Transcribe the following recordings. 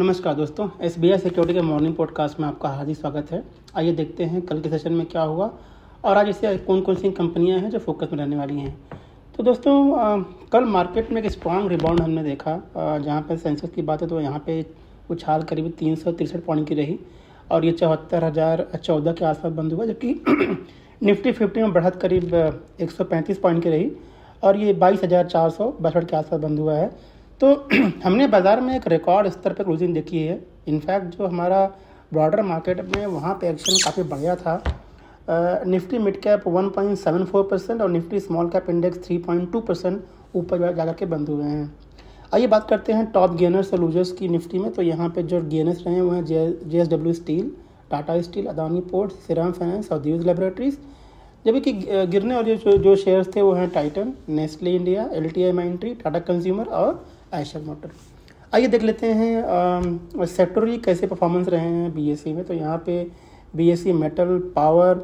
नमस्कार दोस्तों S B I security के मॉर्निंग पॉडकास्ट में आपका हार्दिक स्वागत है आइए देखते हैं कल के सेशन में क्या हुआ और आज इससे कौन कौन सी कंपनियां हैं जो फोकस में रहने वाली हैं तो दोस्तों आ, कल मार्केट में एक स्ट्रॉन्ग रिबाउंड हमने देखा जहाँ पर सेंसेक्स की बात है तो यहाँ पे उछाल करीब तीन सौ तिरसठ पॉइंट की रही और ये चौहत्तर हज़ार चौदह के आसपास बंद हुआ जबकि निफ्टी फिफ्टी में बढ़त करीब एक सौ पैंतीस पॉइंट की रही और ये बाईस हज़ार चार सौ बासठ के आसपास बंद हुआ है तो हमने बाज़ार में एक रिकॉर्ड स्तर पर क्लोजिंग देखी है इनफैक्ट जो हमारा ब्रॉडर मार्केट में वहाँ पे एक्शन काफ़ी बढ़िया था निफ्टी मिड कैप 1.74 परसेंट और Nifty small cap index 3.2 percent ऊपर जा के बंद हुए हैं आइए बात करते हैं टॉप गेनर्स और लूजर्स की निफ्टी में तो यहाँ पे जो गेनर्स रहे हैं वो हैं J S W steel Tata steel Adani port Shriram finance और दीज लेबोरेटरीज जबकि गिरने वाले जो जो शेयर्स थे वो हैं Titan Nestle India L T I Mindtree Tata consumer और आयशर मोटर आइए देख लेते हैं सेक्टरली कैसे परफॉर्मेंस रहे हैं बीएसई e में तो यहाँ पे BSE metal power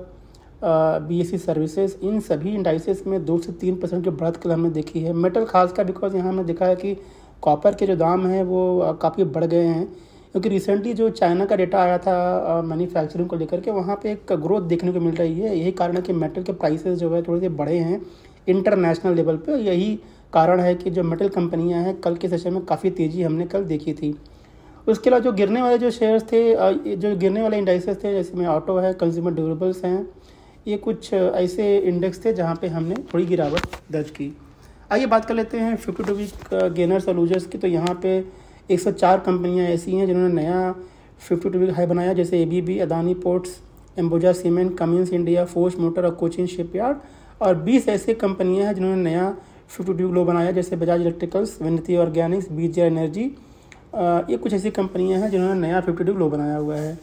C services इन सभी इंडाइसेस में दो से तीन परसेंट की बढ़त कल हमने देखी है मेटल खास का बिकॉज यहाँ हमने देखा है कि कॉपर के जो दाम हैं वो काफ़ी बढ़ गए हैं क्योंकि रिसेंटली जो चाइना का डेटा आया था मैन्युफैक्चरिंग को लेकर के वहाँ पे एक ग्रोथ देखने को मिल रही है यही कारण है कि मेटल के प्राइसेस जो है थोड़े से बढ़े हैं इंटरनेशनल लेवल पे यही कारण है कि जो मेटल कंपनियां हैं कल के सेशन में काफ़ी तेज़ी हमने कल देखी थी उसके अलावा जो गिरने वाले जो शेयर्स थे जो गिरने वाले इंडेक्सेस थे जैसे में ऑटो है कंज्यूमर ड्यूरेबल्स हैं ये कुछ ऐसे इंडेक्स थे जहाँ पे हमने थोड़ी गिरावट दर्ज की आइए बात कर लेते हैं फिफ्टी टू वीक गेनर्स और लूजर्स की तो यहाँ पे 104 कंपनियाँ ऐसी हैं जिन्होंने नया फिफ्टी टू वीक हाई बनाया जैसे A B B Adani ports Ambuja cement Cummins India Force motor और कोचिन शिपयार्ड और 20 ऐसी कंपनियाँ हैं जिन्होंने नया फिफ्टी टू ग्लो बनाया जैसे बजाज इलेक्ट्रिकल्स विनती ऑर्गेनिक्स बीजे एनर्जी ये कुछ ऐसी कंपनियां हैं जिन्होंने नया फिफ्टी टू ग्लो बनाया हुआ है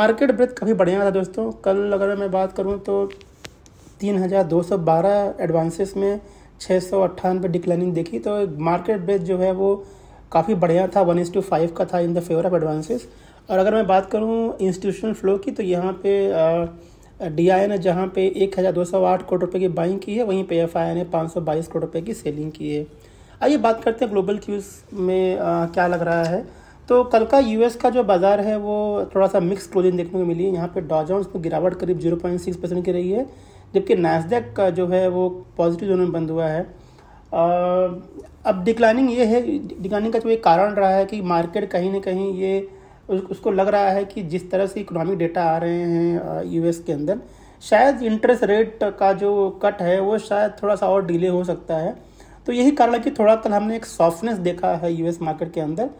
मार्केट ब्रेथ काफ़ी बढ़िया था दोस्तों कल अगर मैं बात करूँ तो तीन हज़ार दो सौ बारह एडवांसेस में छः सौ अट्ठानवे डिक्लाइनिंग देखी तो मार्केट ब्रेथ जो है वो काफ़ी बढ़िया था वन इस टू फाइव का था in the favour of advances और अगर मैं बात करूँ इंस्टीट्यूशनल फ्लो की तो यहाँ पे आई ने जहाँ पे आठ करोड़ रुपये की बाइंग की है वहीं पे आई ने पाँच सौ बाईस करोड़ रुपये की सेलिंग की है आइए बात करते हैं ग्लोबल क्यूज़ में आ, क्या लग रहा है तो कल का यूएस का जो बाज़ार है वो थोड़ा सा मिक्स क्लोजिंग देखने को मिली है यहाँ पर डॉजाउंस में गिरावट करीब जीरो पॉइंट सिक्स परसेंट की रही है जबकि नैसडेक का जो है वो पॉजिटिव जोन में बंद हुआ है अब डिक्लाइनिंग ये है डिक्लाइनिंग का जो एक कारण रहा है कि मार्केट कहीं ना कहीं ये उसको लग रहा है कि जिस तरह से इकोनॉमिक डेटा आ रहे हैं यूएस के अंदर शायद इंटरेस्ट रेट का जो कट है वो शायद थोड़ा सा और डिले हो सकता है तो यही कारण है कि थोड़ा कल हमने एक सॉफ्टनेस देखा है यूएस मार्केट के अंदर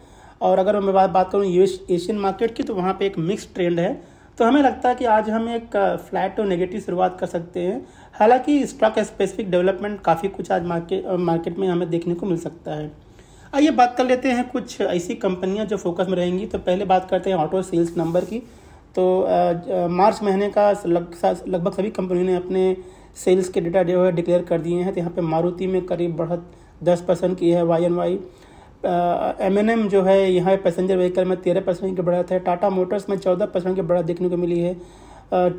और अगर मैं बात बात करूँ यूएस एशियन मार्केट की तो वहाँ पे एक मिक्स ट्रेंड है तो हमें लगता है कि आज हम एक फ्लैट और नेगेटिव शुरुआत कर सकते हैं हालांकि स्टॉक स्पेसिफिक डेवलपमेंट काफ़ी कुछ आज मार्केट मार्केट में हमें देखने को मिल सकता है आइए बात कर लेते हैं कुछ ऐसी कंपनियां जो फोकस में रहेंगी तो पहले बात करते हैं ऑटो सेल्स नंबर की तो आ, मार्च महीने का लगभग लग सभी कंपनियों ने अपने सेल्स के डेटा जो है डिक्लेयर कर दिए हैं तो यहाँ पे मारुति में करीब बढ़त दस परसेंट की है Y N Y M N M जो है यहाँ पैसेंजर व्हीकल में तेरह परसेंट की बढ़त है टाटा मोटर्स में चौदह परसेंट की बढ़त देखने को मिली है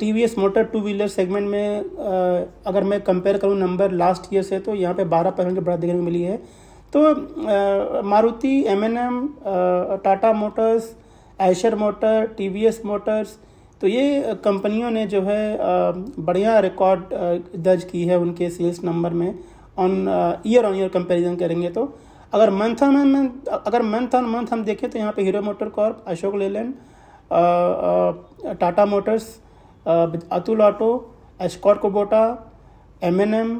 T V S motor two wheeler segment में अगर मैं कंपेयर करूँ नंबर लास्ट ईयर से तो यहाँ पे बारह परसेंट की बढ़त देखने को मिली है तो Maruti M N M Tata motors Eicher motor T V S motors तो ये कंपनियों ने जो है बढ़िया रिकॉर्ड दर्ज की है उनके सेल्स नंबर में on year on year comparison करेंगे तो अगर मंथ ऑन मंथ अगर मंथ ऑन मंथ हम देखें तो यहाँ पे Hero motor corp Ashok Leyland Tata motors Atul auto escort Kubota M N M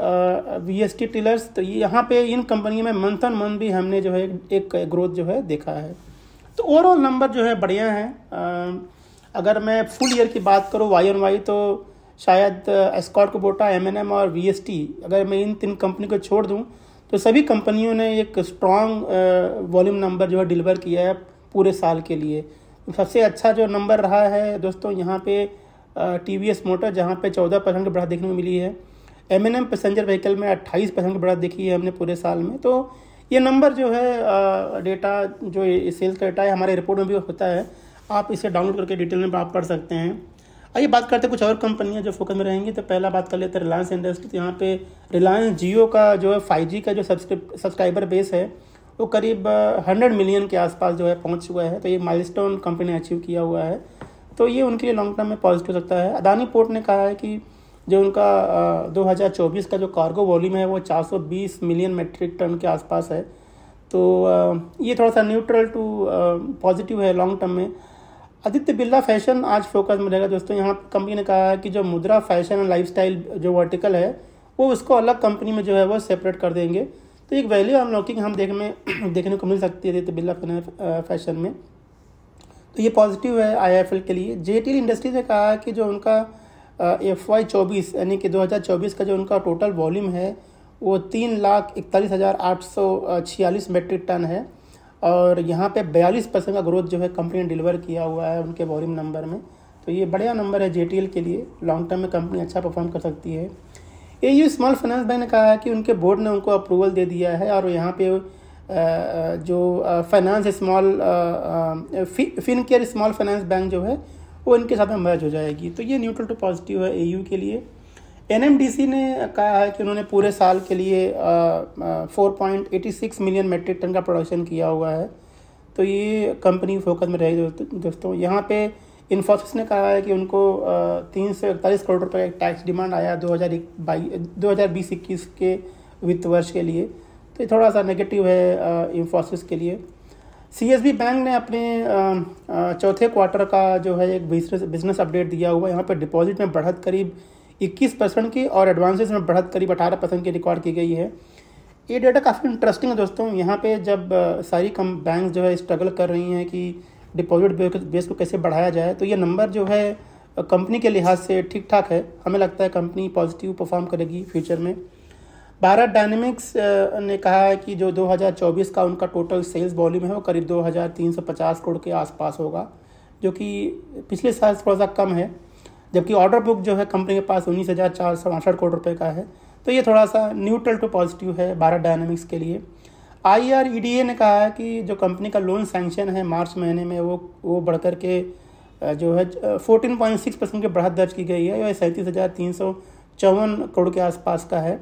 V S T tillers तो यहाँ पे इन कंपनी में मंथन मंथ भी हमने जो है एक ग्रोथ जो है देखा है तो ओवरऑल नंबर जो है बढ़िया है अगर मैं फुल ईयर की बात करूँ वाई एन वाई तो शायद escort Kubota M N M और वी एस टी अगर मैं इन तीन कंपनी को छोड़ दूँ तो सभी कंपनियों ने एक स्ट्रॉन्ग वॉल्यूम नंबर जो है डिलीवर किया है पूरे साल के लिए सबसे अच्छा जो नंबर रहा है दोस्तों यहाँ पे टी वी एस मोटर जहाँ पे चौदह परसेंट बढ़ा देखने को मिली है M N M passenger vehicle में अट्ठाईस परसेंट बढ़ा देखी है हमने पूरे साल में तो ये नंबर जो है डेटा जो सेल्स का डेटा है हमारे एयरपोर्ट में भी होता है आप इसे डाउनलोड करके डिटेल में आप पढ़ सकते हैं आइए बात करते हैं कुछ और कंपनियां जो फोकस में रहेंगी तो पहला बात कर लेते हैं रिलायंस इंडस्ट्री तो यहाँ पे रिलायंस जियो का जो है फाइव का जो सब्सक्राइबर बेस है वो करीब हंड्रेड मिलियन के आसपास जो है पहुँच हुआ है तो ये माइल कंपनी ने अचीव किया हुआ है तो ये उनके लिए लॉन्ग टर्म में पॉजिटिव हो सकता है अदानी पोर्ट ने कहा है कि जो उनका 2024 का जो कार्गो वॉल्यूम है वो 420 मिलियन मेट्रिक टन के आसपास है तो ये थोड़ा सा न्यूट्रल टू पॉजिटिव है लॉन्ग टर्म में आदित्य बिरला फैशन आज फोकस में रहेगा दोस्तों यहाँ कंपनी ने कहा है कि जो मुद्रा फैशन एंड लाइफस्टाइल जो वर्टिकल है वो उसको अलग कंपनी में जो है वो सेपरेट कर देंगे तो एक वैल्यू अनलॉकिंग हम देख में देखने को मिल सकती है आदित्य बिरला फैशन में तो ये पॉजिटिव है आई के लिए जे इंडस्ट्रीज ने कहा है कि जो उनका एफ वाई चौबीस यानी कि 2024 का जो उनका टोटल वॉल्यूम है वो तीन लाख इकतालीस हज़ार आठ सौ छियालीस मेट्रिक टन है और यहाँ पे बयालीस परसेंट का ग्रोथ जो है कंपनी ने डिलीवर किया हुआ है उनके वॉल्यूम नंबर में तो ये बढ़िया नंबर है जे के लिए लॉन्ग टर्म में कंपनी अच्छा परफॉर्म कर सकती है A U small finance bank ने कहा है कि उनके बोर्ड ने उनको अप्रूवल दे दिया है और यहाँ पे जो finance small Fincare small finance bank जो है वो इनके साथ में मैच हो जाएगी तो ये न्यूट्रल टू पॉजिटिव है ए के लिए एन ने कहा है कि उन्होंने पूरे साल के लिए four point eight six million metric ton का प्रोडक्शन किया हुआ है तो ये कंपनी फोकस में रहेगी दोस्तों यहाँ पे इन्फोसिस ने कहा है कि उनको तीन सौ इकतालीस करोड़ रुपये का टैक्स डिमांड आया दो हज़ार दो हज़ार बीस इक्कीस के वित्त वर्ष के लिए तो ये थोड़ा सा नेगेटिव है इन्फोसिस के लिए सी बैंक ने अपने चौथे क्वार्टर का जो है एक बिजनेस अपडेट दिया हुआ है यहाँ पर डिपॉजिट में बढ़त करीब 21 परसेंट की और एडवांसेस में बढ़त करीब 18 परसेंट की रिकॉर्ड की गई है ये डेटा काफ़ी इंटरेस्टिंग है दोस्तों यहाँ पे जब सारी कम बैंक जो है स्ट्रगल कर रही हैं कि डिपॉजिट बेस को कैसे बढ़ाया जाए तो ये नंबर जो है कंपनी के लिहाज से ठीक ठाक है हमें लगता है कंपनी पॉजिटिव परफॉर्म करेगी फ्यूचर में भारत डायनेमिक्स ने कहा है कि जो 2024 का उनका टोटल सेल्स वॉल्यूम है वो करीब 2350 करोड़ के आसपास होगा जो कि पिछले साल थोड़ा सा कम है जबकि ऑर्डर बुक जो है कंपनी के पास उन्नीस हज़ार चार सौ अड़सठ करोड़ रुपये का है तो ये थोड़ा सा न्यूट्रल टू पॉजिटिव है भारत डायनेमिक्स के लिए I R E D A ने कहा है कि जो कंपनी का लोन सैंक्शन है मार्च महीने में वो वो बढ़ के जो है फोर्टीन पॉइंट सिक्स परसेंट की बढ़त दर्ज की गई है यह सैंतीस हज़ार तीन सौ चौवन करोड़ के आसपास का है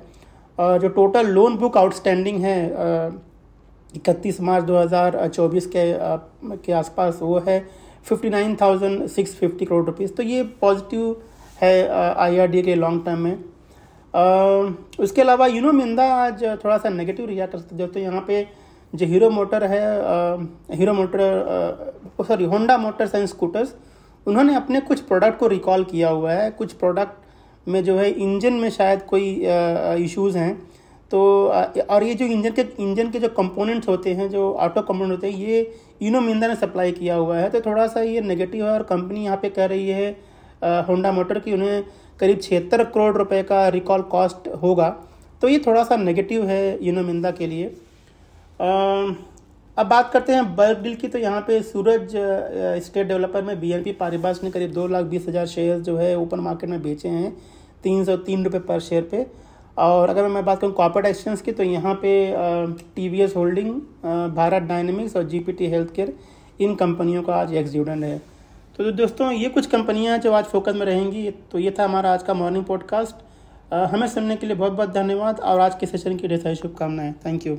जो टोटल लोन बुक आउटस्टैंडिंग है इकतीस मार्च 2024 के के आसपास वो है 59,650 करोड़ रुपीस तो ये पॉजिटिव है आईआरडी के लॉन्ग टर्म में उसके अलावा यूनो मिंदा आज थोड़ा सा नेगेटिव रिया कर सकते तो यहाँ पे जो हीरो मोटर है Hero motor sorry Honda motors and scooters उन्होंने अपने कुछ प्रोडक्ट को रिकॉल किया हुआ है कुछ प्रोडक्ट में जो है इंजन में शायद कोई इश्यूज़ हैं तो और ये जो इंजन के इंजन के जो कंपोनेंट्स होते हैं जो ऑटो कंपोनेंट होते हैं ये इनो मिंदा ने सप्लाई किया हुआ है तो थोड़ा सा ये नेगेटिव है और कंपनी यहाँ पे कह रही है होंडा मोटर की उन्हें करीब छिहत्तर करोड़ रुपए का रिकॉल कॉस्ट होगा तो ये थोड़ा सा नेगेटिव है इनो मिंदा के लिए आ, अब बात करते हैं बल्ब डील की तो यहाँ पे सूरज स्टेट डेवलपर में पी पारिबास ने करीब दो लाख बीस हज़ार शेयर जो है ओपन मार्केट में बेचे हैं तीन सौ तीन रुपये पर शेयर पे और अगर मैं बात करूँ कॉपर एक्सचेंज की तो यहाँ पे T V S holding Bharat dynamics और G P T health care इन कंपनियों का आज एक्सड्यूडेंट है तो दोस्तों ये कुछ कंपनियाँ जो आज फोकस में रहेंगी तो ये था हमारा आज का मॉर्निंग पॉडकास्ट हमें सुनने के लिए बहुत बहुत धन्यवाद और आज के सेशन की ढेर सारी शुभकामनाएं थैंक यू